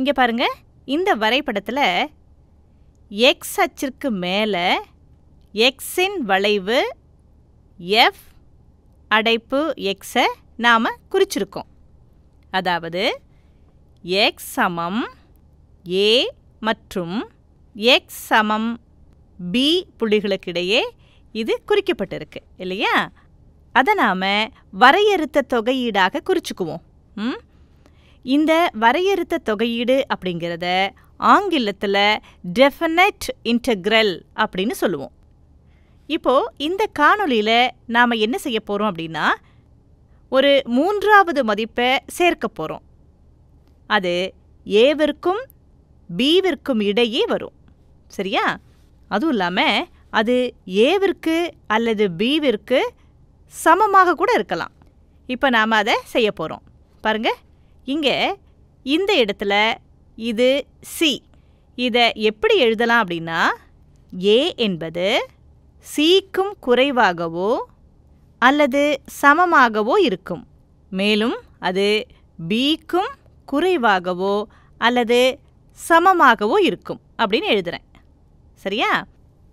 இங்கே பாருங்கள் இந்த வரைபடத்தில் எக்ஸ் அச்சிற்கு மேலே எக்ஸின் வளைவு எஃப் அடைப்பு எக்ஸை நாம் குறிச்சிருக்கோம் அதாவது எக்ஸ் சமம் ஏ மற்றும் எக்ஸ் சமம் பி புள்ளிகளுக்கிடையே இது குறிக்கப்பட்டிருக்கு இல்லையா அதை நாம் வரையறுத்த தொகையீடாக குறிச்சுக்குவோம் ம் இந்த வரையறுத்த தொகையீடு அப்படிங்கிறத ஆங்கிலத்தில் டெஃபனட் இன்டெக்ரல் அப்படின்னு சொல்லுவோம் இப்போது இந்த காணொலியில் நாம் என்ன செய்ய போகிறோம் அப்படின்னா ஒரு மூன்றாவது மதிப்பை சேர்க்க போகிறோம் அது ஏவிற்கும் பீவிற்கும் இடையே வரும் சரியா அதுவும் இல்லாமல் அது ஏவிற்கு அல்லது பீவிற்கு சமமாக கூட இருக்கலாம் இப்போ நாம் அதை செய்ய போகிறோம் பாருங்கள் இங்கே இந்த இடத்துல இது சி இதை எப்படி எழுதலாம் அப்படின்னா ஏ என்பது சிக்கும் குறைவாகவோ அல்லது சமமாகவோ இருக்கும் மேலும் அது பிக்கும் குறைவாகவோ அல்லது சமமாகவோ இருக்கும் அப்படின்னு எழுதுகிறேன் சரியா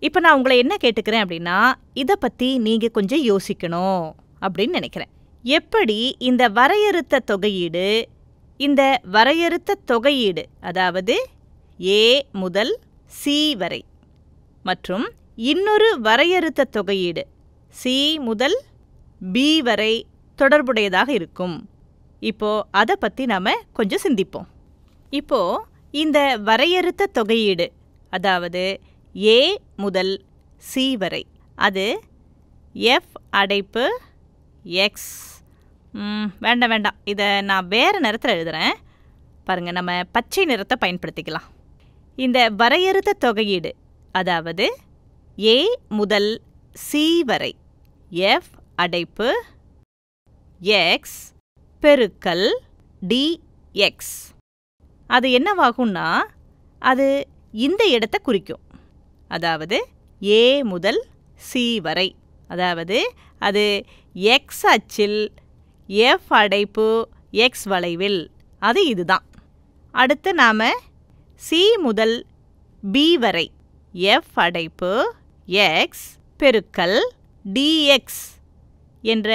இப்போ நான் உங்களை என்ன கேட்டுக்கிறேன் அப்படின்னா இதை பற்றி நீங்கள் கொஞ்சம் யோசிக்கணும் அப்படின்னு நினைக்கிறேன் எப்படி இந்த வரையறுத்த தொகையீடு இந்த வரையறுத்த தொகையீடு அதாவது ஏ முதல் சி வரை மற்றும் இன்னொரு வரையறுத்த தொகையீடு சி முதல் பி வரை தொடர்புடையதாக இருக்கும் இப்போ அதை பற்றி நாம் கொஞ்சம் சிந்திப்போம் இப்போ இந்த வரையறுத்த தொகையீடு அதாவது ஏ முதல் சி வரை அது எஃப் அடைப்பு எக்ஸ் வேண்டாம் வேண்டாம் இதை நான் வேறு நிறத்தில் எழுதுகிறேன் பாருங்கள் நம்ம பச்சை நிறத்தை பயன்படுத்திக்கலாம் இந்த வரையறுத்த தொகையீடு அதாவது ஏ முதல் சி வரை எஃப் அடைப்பு எக்ஸ் பெருக்கல் டிஎக்ஸ் அது என்னவாகும்னா அது இந்த இடத்தை குறிக்கும் அதாவது ஏ முதல் சி வரை அதாவது அது எக்ஸ் அச்சில் எஃப் அடைப்பு எக்ஸ் வளைவில் அது இதுதான் அடுத்து நாம் சி முதல் பி வரை எஃப் அடைப்பு எக்ஸ் பெருக்கல் டிஎக்ஸ் என்ற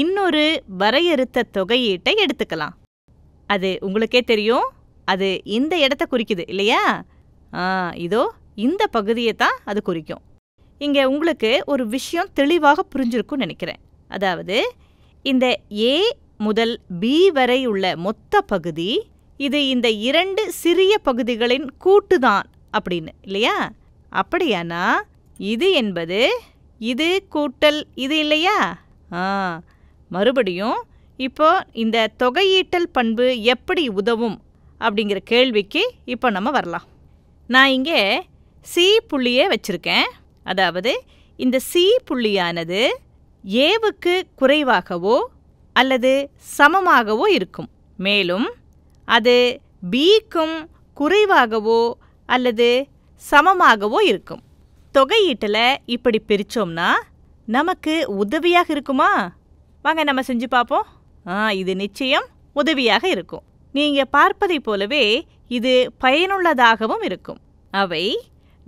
இன்னொரு வரையறுத்த தொகையீட்டை எடுத்துக்கலாம் அது உங்களுக்கே தெரியும் அது இந்த இடத்த குறிக்குது இல்லையா இதோ இந்த பகுதியை தான் அது குறிக்கும் இங்கே உங்களுக்கு ஒரு விஷயம் தெளிவாக புரிஞ்சிருக்கும்னு நினைக்கிறேன் அதாவது இந்த ஏ முதல் பி வரை உள்ள மொத்த பகுதி இது இந்த இரண்டு சிறிய பகுதிகளின் கூட்டு தான் அப்படின்னு இல்லையா அப்படியானா இது என்பது இது கூட்டல் இது இல்லையா ஆ மறுபடியும் இப்போ இந்த தொகையீட்டல் பண்பு எப்படி உதவும் அப்படிங்கிற கேள்விக்கு இப்போ நம்ம வரலாம் நான் இங்கே சி புள்ளியே வச்சுருக்கேன் அதாவது இந்த சி புள்ளியானது ஏவுக்கு குறைவாகவோ அல்லது சமமாகவோ இருக்கும் மேலும் அது பிக்கும் குறைவாகவோ அல்லது சமமாகவோ இருக்கும் தொகையீட்டில் இப்படி பிரித்தோம்னா நமக்கு உதவியாக இருக்குமா வாங்க நம்ம செஞ்சு பார்ப்போம் ஆ இது நிச்சயம் உதவியாக இருக்கும் நீங்கள் பார்ப்பதை போலவே இது பயனுள்ளதாகவும் இருக்கும் அவை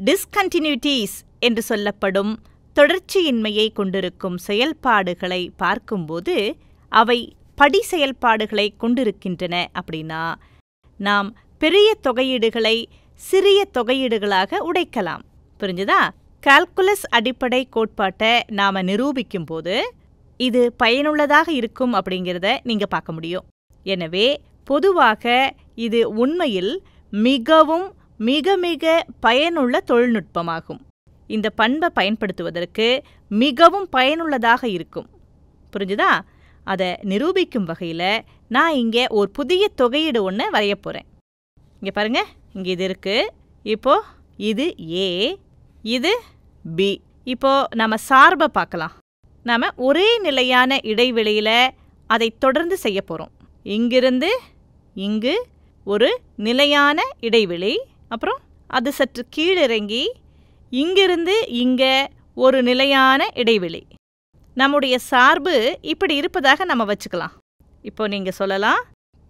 டிஸ்கண்டினியூட்டிஸ் என்று சொல்லப்படும் தொடர்ச்சியின்மையை கொண்டிருக்கும் செயல்பாடுகளை பார்க்கும்போது அவை படி செயல்பாடுகளை கொண்டிருக்கின்றன அப்படின்னா நாம் பெரிய தொகையீடுகளை சிறிய தொகையீடுகளாக உடைக்கலாம் புரிஞ்சுதா கால்குலஸ் அடிப்படை கோட்பாட்டை நாம் நிரூபிக்கும் போது இது பயனுள்ளதாக இருக்கும் அப்படிங்கிறத நீங்கள் பார்க்க முடியும் எனவே பொதுவாக இது உண்மையில் மிகவும் மிக மிக பயனுள்ள தொழில்நுட்பமாகும் இந்த பண்பை பயன்படுத்துவதற்கு மிகவும் பயனுள்ளதாக இருக்கும் புரிஞ்சுதா அதை நிரூபிக்கும் வகையில் நான் இங்கே ஒரு புதிய தொகையீடு ஒன்று வரைய போகிறேன் இங்கே பாருங்கள் இங்கே இது இருக்குது இப்போது இது ஏ இது பி இப்போது நம்ம சார்பை பார்க்கலாம் நாம் ஒரே நிலையான இடைவெளியில் அதை தொடர்ந்து செய்ய போகிறோம் இங்கிருந்து இங்கு ஒரு நிலையான இடைவெளி அப்புறம் அது சற்று கீழிறங்கி இங்கிருந்து இங்கே ஒரு நிலையான இடைவெளி நம்முடைய சார்பு இப்படி இருப்பதாக நம்ம வச்சுக்கலாம் இப்போ நீங்க சொல்லலாம்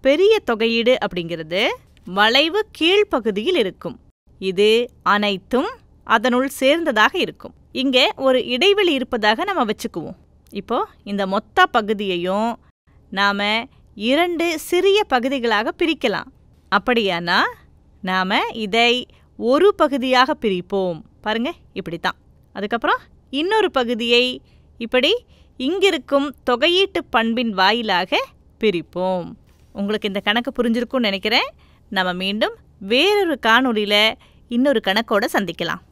பெரிய தொகையீடு அப்படிங்கிறது வளைவு கீழ்ப்பகுதியில் இருக்கும் இது அனைத்தும் அதனுள் சேர்ந்ததாக இருக்கும் இங்கே ஒரு இடைவெளி இருப்பதாக நம்ம வச்சுக்குவோம் இப்போ இந்த மொத்த பகுதியையும் நாம இரண்டு சிறிய பகுதிகளாக பிரிக்கலாம் அப்படியானா நாம இதை ஒரு பகுதியாக பிரிப்போம் பாருங்கள் இப்படி தான் அதுக்கப்புறம் இன்னொரு பகுதியை இப்படி இங்கிருக்கும் தொகையீட்டு பண்பின் வாயிலாக பிரிப்போம் உங்களுக்கு இந்த கணக்கு புரிஞ்சிருக்கும்னு நினைக்கிறேன் நம்ம மீண்டும் வேறொரு காணொலியில் இன்னொரு கணக்கோடு சந்திக்கலாம்